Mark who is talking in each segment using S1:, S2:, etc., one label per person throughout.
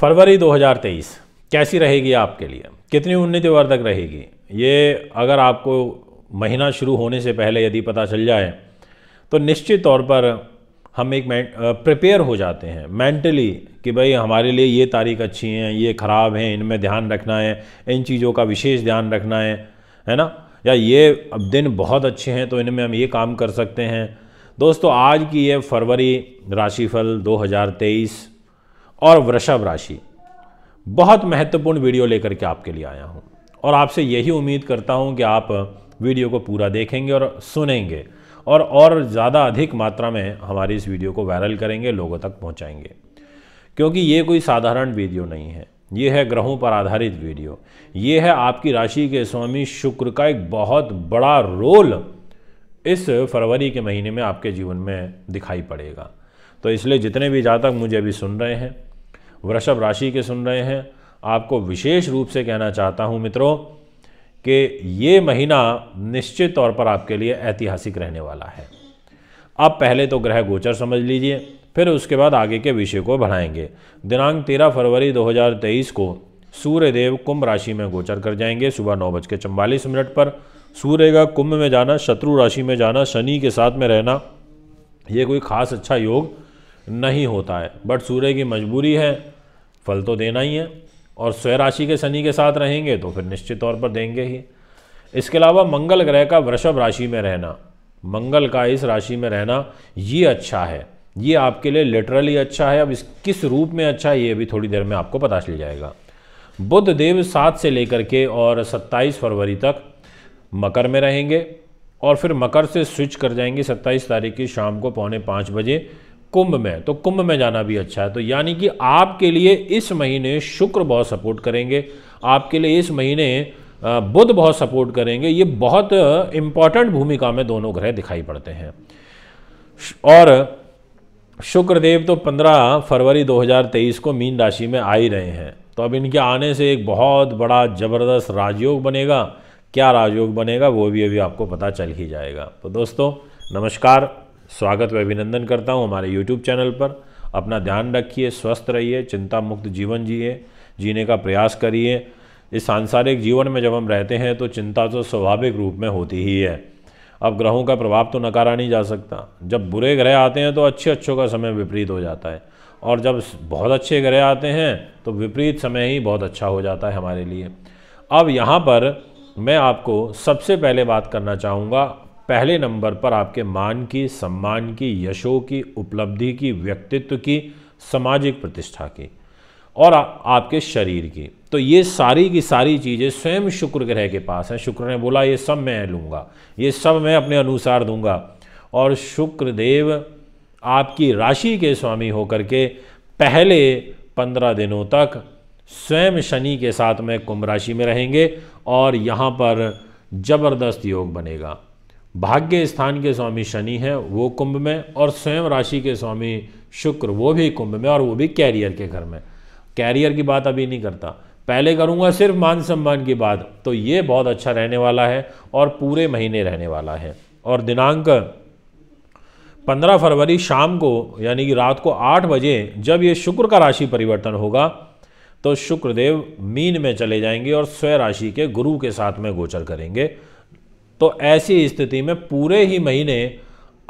S1: फरवरी 2023 कैसी रहेगी आपके लिए कितनी उन्नति वर्धक रहेगी ये अगर आपको महीना शुरू होने से पहले यदि पता चल जाए तो निश्चित तौर पर हम एक प्रिपेयर हो जाते हैं मेंटली कि भाई हमारे लिए ये तारीख अच्छी हैं ये ख़राब हैं इनमें ध्यान रखना है इन चीज़ों का विशेष ध्यान रखना है है ना या ये अब दिन बहुत अच्छे हैं तो इनमें हम ये काम कर सकते हैं दोस्तों आज की ये फरवरी राशिफल और वृषभ राशि बहुत महत्वपूर्ण वीडियो लेकर के आपके लिए आया हूँ और आपसे यही उम्मीद करता हूँ कि आप वीडियो को पूरा देखेंगे और सुनेंगे और और ज़्यादा अधिक मात्रा में हमारी इस वीडियो को वायरल करेंगे लोगों तक पहुँचाएंगे क्योंकि ये कोई साधारण वीडियो नहीं है ये है ग्रहों पर आधारित वीडियो ये है आपकी राशि के स्वामी शुक्र का एक बहुत बड़ा रोल इस फरवरी के महीने में आपके जीवन में दिखाई पड़ेगा तो इसलिए जितने भी जातक मुझे अभी सुन रहे हैं वृषभ राशि के सुन रहे हैं आपको विशेष रूप से कहना चाहता हूँ मित्रों कि ये महीना निश्चित तौर पर आपके लिए ऐतिहासिक रहने वाला है आप पहले तो ग्रह गोचर समझ लीजिए फिर उसके बाद आगे के विषय को बढ़ाएंगे दिनांक तेरह फरवरी 2023 को सूर्यदेव कुंभ राशि में गोचर कर जाएंगे सुबह नौ बज के मिनट पर सूर्य का कुंभ में जाना शत्रु राशि में जाना शनि के साथ में रहना ये कोई खास अच्छा योग नहीं होता है बट सूर्य की मजबूरी है फल तो देना ही है और स्वय राशि के शनि के साथ रहेंगे तो फिर निश्चित तौर पर देंगे ही इसके अलावा मंगल ग्रह का वृषभ राशि में रहना मंगल का इस राशि में रहना ये अच्छा है ये आपके लिए लिटरली अच्छा है अब इस किस रूप में अच्छा है ये भी थोड़ी देर में आपको पता चल जाएगा बुद्ध देव सात से लेकर के और सत्ताईस फरवरी तक मकर में रहेंगे और फिर मकर से स्विच कर जाएंगे सत्ताईस तारीख की शाम को पौने पाँच बजे कुंभ में तो कुंभ में जाना भी अच्छा है तो यानी कि आपके लिए इस महीने शुक्र बहुत सपोर्ट करेंगे आपके लिए इस महीने बुध बहुत सपोर्ट करेंगे ये बहुत इम्पॉर्टेंट भूमिका में दोनों ग्रह दिखाई पड़ते हैं और शुक्रदेव तो 15 फरवरी 2023 को मीन राशि में आ ही रहे हैं तो अब इनके आने से एक बहुत बड़ा ज़बरदस्त राजयोग बनेगा क्या राजयोग बनेगा वो भी अभी आपको पता चल ही जाएगा तो दोस्तों नमस्कार स्वागत व अभिनंदन करता हूँ हमारे यूट्यूब चैनल पर अपना ध्यान रखिए स्वस्थ रहिए चिंता मुक्त जीवन जिए जीने का प्रयास करिए इस सांसारिक जीवन में जब हम रहते हैं तो चिंता तो स्वाभाविक रूप में होती ही है अब ग्रहों का प्रभाव तो नकारा नहीं जा सकता जब बुरे ग्रह आते हैं तो अच्छे अच्छों का समय विपरीत हो जाता है और जब बहुत अच्छे ग्रह आते हैं तो विपरीत समय ही बहुत अच्छा हो जाता है हमारे लिए अब यहाँ पर मैं आपको सबसे पहले बात करना चाहूँगा पहले नंबर पर आपके मान की सम्मान की यशो की उपलब्धि की व्यक्तित्व की सामाजिक प्रतिष्ठा की और आ, आपके शरीर की तो ये सारी की सारी चीज़ें स्वयं शुक्र ग्रह के पास हैं शुक्र ने बोला ये सब मैं लूँगा ये सब मैं अपने अनुसार दूंगा और शुक्र देव आपकी राशि के स्वामी होकर के पहले पंद्रह दिनों तक स्वयं शनि के साथ में कुंभ राशि में रहेंगे और यहाँ पर ज़बरदस्त योग बनेगा भाग्य स्थान के स्वामी शनि हैं वो कुंभ में और स्वयं राशि के स्वामी शुक्र वो भी कुंभ में और वो भी कैरियर के घर में कैरियर की बात अभी नहीं करता पहले करूंगा सिर्फ मान सम्मान की बात तो ये बहुत अच्छा रहने वाला है और पूरे महीने रहने वाला है और दिनांक 15 फरवरी शाम को यानी कि रात को 8 बजे जब ये शुक्र का राशि परिवर्तन होगा तो शुक्रदेव मीन में चले जाएंगे और स्वय राशि के गुरु के साथ में गोचर करेंगे तो ऐसी स्थिति में पूरे ही महीने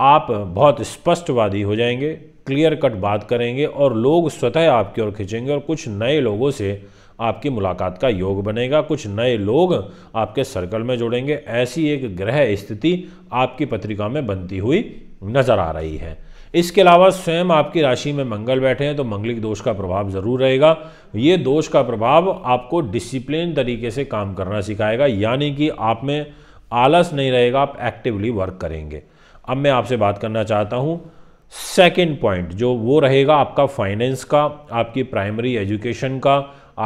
S1: आप बहुत स्पष्टवादी हो जाएंगे क्लियर कट बात करेंगे और लोग स्वतः आपकी ओर खींचेंगे और कुछ नए लोगों से आपकी मुलाकात का योग बनेगा कुछ नए लोग आपके सर्कल में जुड़ेंगे ऐसी एक ग्रह स्थिति आपकी पत्रिका में बनती हुई नज़र आ रही है इसके अलावा स्वयं आपकी राशि में मंगल बैठे हैं तो मंगलिक दोष का प्रभाव ज़रूर रहेगा ये दोष का प्रभाव आपको डिसिप्लिन तरीके से काम करना सिखाएगा यानी कि आप में आलस नहीं रहेगा आप एक्टिवली वर्क करेंगे अब मैं आपसे बात करना चाहता हूँ सेकेंड पॉइंट जो वो रहेगा आपका फाइनेंस का आपकी प्राइमरी एजुकेशन का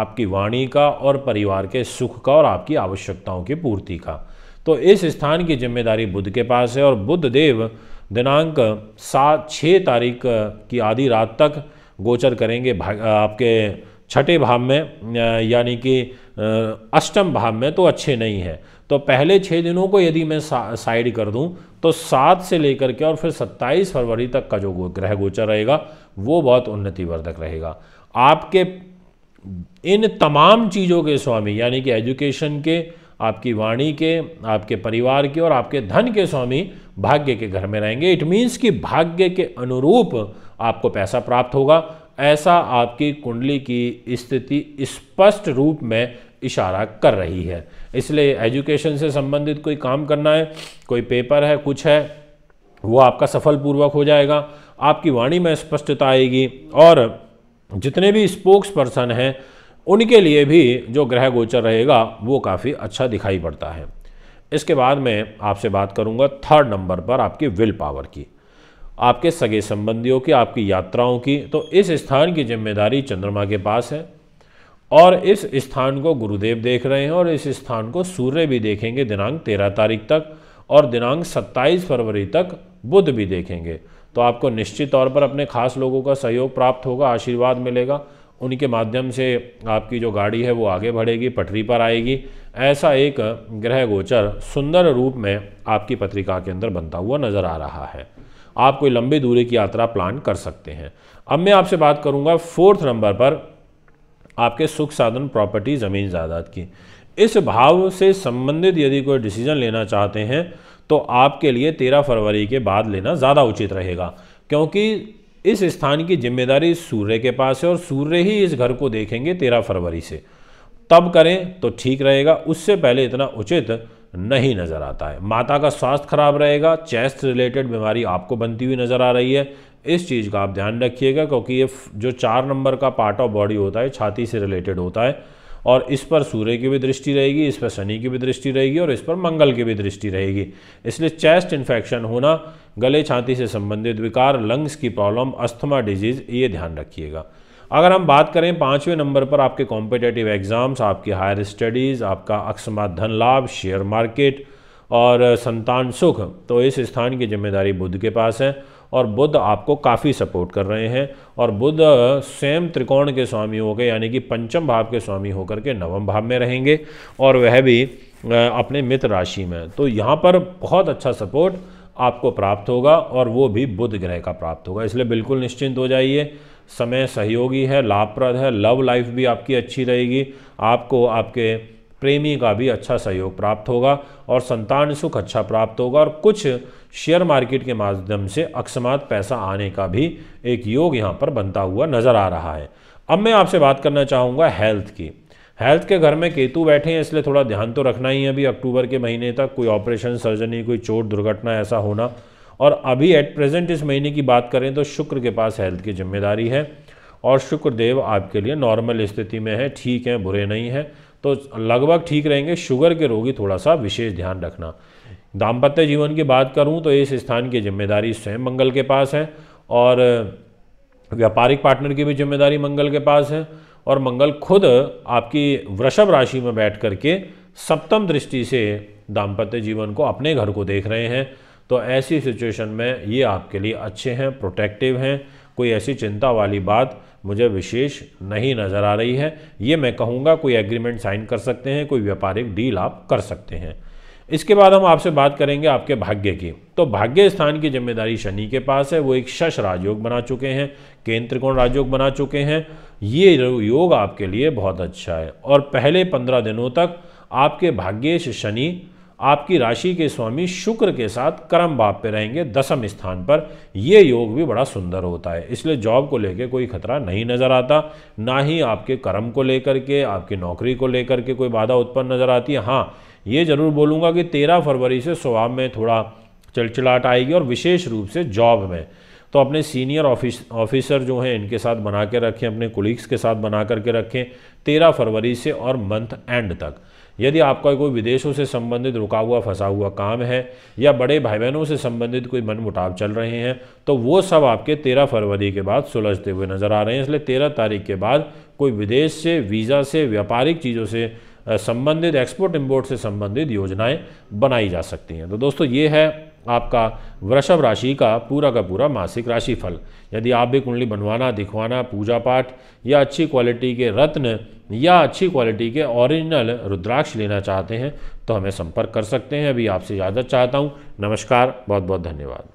S1: आपकी वाणी का और परिवार के सुख का और आपकी आवश्यकताओं की पूर्ति का तो इस स्थान की जिम्मेदारी बुद्ध के पास है और बुद्ध देव दिनांक सात छः तारीख की आधी रात तक गोचर करेंगे आपके छठे भाव में यानी कि अष्टम भाव में तो अच्छे नहीं है तो पहले छः दिनों को यदि मैं सा, साइड कर दूं तो सात से लेकर के और फिर सत्ताईस फरवरी तक का जो ग्रह गोचर रहेगा वो बहुत उन्नतिवर्धक रहेगा आपके इन तमाम चीज़ों के स्वामी यानी कि एजुकेशन के आपकी वाणी के आपके परिवार के और आपके धन के स्वामी भाग्य के घर में रहेंगे इट मीन्स कि भाग्य के अनुरूप आपको पैसा प्राप्त होगा ऐसा आपकी कुंडली की स्थिति स्पष्ट रूप में इशारा कर रही है इसलिए एजुकेशन से संबंधित कोई काम करना है कोई पेपर है कुछ है वो आपका सफल पूर्वक हो जाएगा आपकी वाणी में स्पष्टता आएगी और जितने भी स्पोक्स पर्सन हैं उनके लिए भी जो ग्रह गोचर रहेगा वो काफ़ी अच्छा दिखाई पड़ता है इसके बाद मैं आपसे बात करूंगा थर्ड नंबर पर आपकी विल पावर की आपके सगे संबंधियों की आपकी यात्राओं की तो इस स्थान की जिम्मेदारी चंद्रमा के पास है और इस स्थान को गुरुदेव देख रहे हैं और इस स्थान को सूर्य भी देखेंगे दिनांक तेरह तारीख तक और दिनांक सत्ताईस फरवरी तक बुध भी देखेंगे तो आपको निश्चित तौर पर अपने खास लोगों का सहयोग प्राप्त होगा आशीर्वाद मिलेगा उनके माध्यम से आपकी जो गाड़ी है वो आगे बढ़ेगी पटरी पर आएगी ऐसा एक ग्रह गोचर सुंदर रूप में आपकी पत्रिका के अंदर बनता हुआ नज़र आ रहा है आप कोई लंबी दूरी की यात्रा प्लान कर सकते हैं अब मैं आपसे बात करूंगा फोर्थ नंबर पर आपके सुख साधन प्रॉपर्टी ज़मीन जायदाद की इस भाव से संबंधित यदि कोई डिसीजन लेना चाहते हैं तो आपके लिए तेरह फरवरी के बाद लेना ज़्यादा उचित रहेगा क्योंकि इस स्थान की जिम्मेदारी सूर्य के पास है और सूर्य ही इस घर को देखेंगे तेरह फरवरी से तब करें तो ठीक रहेगा उससे पहले इतना उचित नहीं नज़र आता है माता का स्वास्थ्य खराब रहेगा चेस्ट रिलेटेड बीमारी आपको बनती हुई नज़र आ रही है इस चीज़ का आप ध्यान रखिएगा क्योंकि ये जो चार नंबर का पार्ट ऑफ बॉडी होता है छाती से रिलेटेड होता है और इस पर सूर्य की भी दृष्टि रहेगी इस पर शनि की भी दृष्टि रहेगी और इस पर मंगल की भी दृष्टि रहेगी इसलिए चेस्ट इन्फेक्शन होना गले छाती से संबंधित विकार लंग्स की प्रॉब्लम अस्थमा डिजीज़ ये ध्यान रखिएगा अगर हम बात करें पाँचवें नंबर पर आपके कॉम्पिटेटिव एग्ज़ाम्स आपकी हायर स्टडीज़ आपका अक्समा धन लाभ शेयर मार्केट और संतान सुख तो इस स्थान की जिम्मेदारी बुद्ध के पास है और बुद्ध आपको काफ़ी सपोर्ट कर रहे हैं और बुद्ध स्वयं त्रिकोण के स्वामी हो गए यानी कि पंचम भाव के स्वामी होकर के नवम भाव में रहेंगे और वह भी अपने मित्र राशि में तो यहाँ पर बहुत अच्छा सपोर्ट आपको प्राप्त होगा और वो भी बुध ग्रह का प्राप्त होगा इसलिए बिल्कुल निश्चिंत हो जाइए समय सहयोगी है लाभप्रद है लव लाइफ भी आपकी अच्छी रहेगी आपको आपके प्रेमी का भी अच्छा सहयोग प्राप्त होगा और संतान सुख अच्छा प्राप्त होगा और कुछ शेयर मार्केट के माध्यम से अकस्मात पैसा आने का भी एक योग यहाँ पर बनता हुआ नज़र आ रहा है अब मैं आपसे बात करना चाहूँगा हेल्थ की हेल्थ के घर में केतु बैठे हैं इसलिए थोड़ा ध्यान तो रखना ही है अभी अक्टूबर के महीने तक कोई ऑपरेशन सर्जरी कोई चोट दुर्घटना ऐसा होना और अभी एट प्रेजेंट इस महीने की बात करें तो शुक्र के पास हेल्थ की जिम्मेदारी है और शुक्रदेव आपके लिए नॉर्मल स्थिति में है ठीक हैं बुरे नहीं हैं तो लगभग ठीक रहेंगे शुगर के रोगी थोड़ा सा विशेष ध्यान रखना दाम्पत्य जीवन की बात करूं तो इस स्थान की जिम्मेदारी स्वयं मंगल के पास है और व्यापारिक पार्टनर की भी जिम्मेदारी मंगल के पास है और मंगल खुद आपकी वृषभ राशि में बैठ करके सप्तम दृष्टि से दाम्पत्य जीवन को अपने घर को देख रहे हैं तो ऐसी सिचुएशन में ये आपके लिए अच्छे हैं प्रोटेक्टिव हैं कोई ऐसी चिंता वाली बात मुझे विशेष नहीं नज़र आ रही है ये मैं कहूँगा कोई एग्रीमेंट साइन कर सकते हैं कोई व्यापारिक डील आप कर सकते हैं इसके बाद हम आपसे बात करेंगे आपके भाग्य की तो भाग्य स्थान की जिम्मेदारी शनि के पास है वो एक शश राजयोग बना चुके हैं केंद्र कोण राजयोग बना चुके हैं ये योग आपके लिए बहुत अच्छा है और पहले पंद्रह दिनों तक आपके से शनि आपकी राशि के स्वामी शुक्र के साथ कर्म भाव पे रहेंगे दसम स्थान पर यह योग भी बड़ा सुंदर होता है इसलिए जॉब को लेकर कोई खतरा नहीं नज़र आता ना ही आपके कर्म को लेकर के आपकी नौकरी को लेकर के कोई बाधा उत्पन्न नज़र आती है हाँ ये ज़रूर बोलूँगा कि तेरह फरवरी से स्वभाव में थोड़ा चिलचिलाट आएगी और विशेष रूप से जॉब में तो अपने सीनियर ऑफिस ऑफिसर जो हैं इनके साथ बना के रखें अपने कोलिग्स के साथ बना करके रखें तेरह फरवरी से और मंथ एंड तक यदि आपका कोई विदेशों से संबंधित रुका हुआ फंसा हुआ काम है या बड़े भाई बहनों से संबंधित कोई मन मुटाव चल रहे हैं तो वो सब आपके तेरह फरवरी के बाद सुलझते हुए नज़र आ रहे हैं इसलिए तेरह तारीख के बाद कोई विदेश से वीज़ा से व्यापारिक चीज़ों से संबंधित एक्सपोर्ट इम्पोर्ट से संबंधित योजनाएं बनाई जा सकती हैं तो दोस्तों ये है आपका वृषभ राशि का पूरा का पूरा मासिक राशिफल यदि आप भी कुंडली बनवाना दिखवाना पूजा पाठ या अच्छी क्वालिटी के रत्न या अच्छी क्वालिटी के ओरिजिनल रुद्राक्ष लेना चाहते हैं तो हमें संपर्क कर सकते हैं अभी आपसे इजाज़त चाहता हूँ नमस्कार बहुत बहुत धन्यवाद